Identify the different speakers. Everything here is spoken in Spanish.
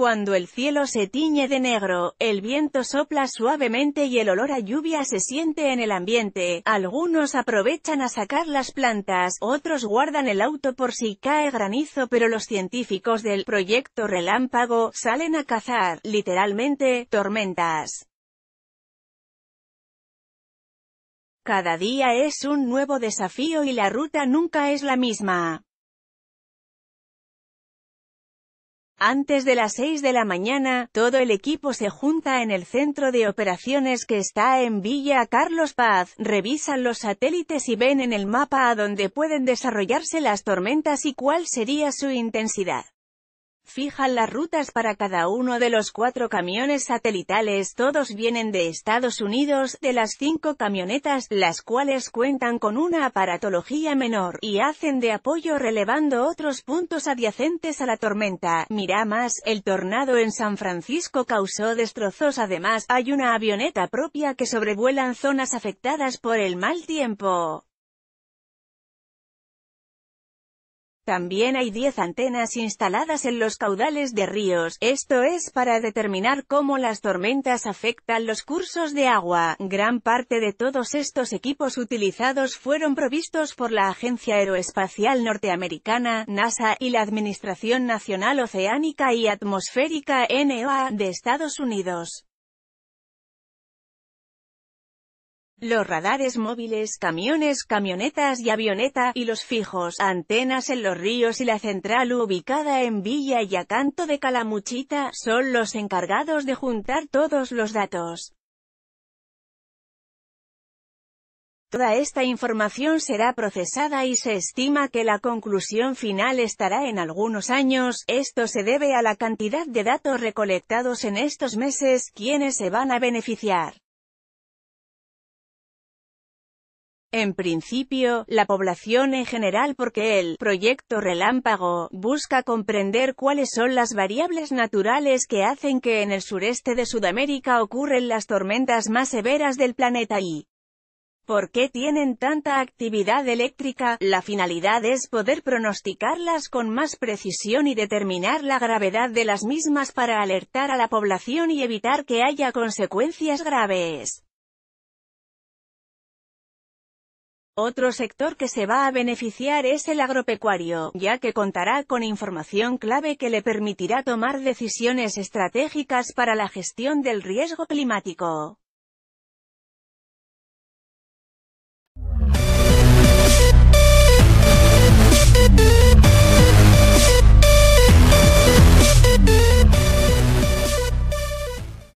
Speaker 1: Cuando el cielo se tiñe de negro, el viento sopla suavemente y el olor a lluvia se siente en el ambiente, algunos aprovechan a sacar las plantas, otros guardan el auto por si cae granizo pero los científicos del proyecto Relámpago salen a cazar, literalmente, tormentas. Cada día es un nuevo desafío y la ruta nunca es la misma. Antes de las 6 de la mañana, todo el equipo se junta en el centro de operaciones que está en Villa Carlos Paz, revisan los satélites y ven en el mapa a dónde pueden desarrollarse las tormentas y cuál sería su intensidad fijan las rutas para cada uno de los cuatro camiones satelitales. Todos vienen de Estados Unidos, de las cinco camionetas, las cuales cuentan con una aparatología menor, y hacen de apoyo relevando otros puntos adyacentes a la tormenta. Mira más, el tornado en San Francisco causó destrozos. Además, hay una avioneta propia que sobrevuelan zonas afectadas por el mal tiempo. También hay 10 antenas instaladas en los caudales de ríos, esto es para determinar cómo las tormentas afectan los cursos de agua. Gran parte de todos estos equipos utilizados fueron provistos por la Agencia Aeroespacial Norteamericana, NASA, y la Administración Nacional Oceánica y Atmosférica NOAA de Estados Unidos. los radares móviles, camiones, camionetas y avioneta, y los fijos, antenas en los ríos y la central ubicada en Villa y Acanto de Calamuchita, son los encargados de juntar todos los datos. Toda esta información será procesada y se estima que la conclusión final estará en algunos años, esto se debe a la cantidad de datos recolectados en estos meses, quienes se van a beneficiar. En principio, la población en general porque el proyecto Relámpago busca comprender cuáles son las variables naturales que hacen que en el sureste de Sudamérica ocurren las tormentas más severas del planeta y por qué tienen tanta actividad eléctrica. La finalidad es poder pronosticarlas con más precisión y determinar la gravedad de las mismas para alertar a la población y evitar que haya consecuencias graves. Otro sector que se va a beneficiar es el agropecuario, ya que contará con información clave que le permitirá tomar decisiones estratégicas para la gestión del riesgo climático.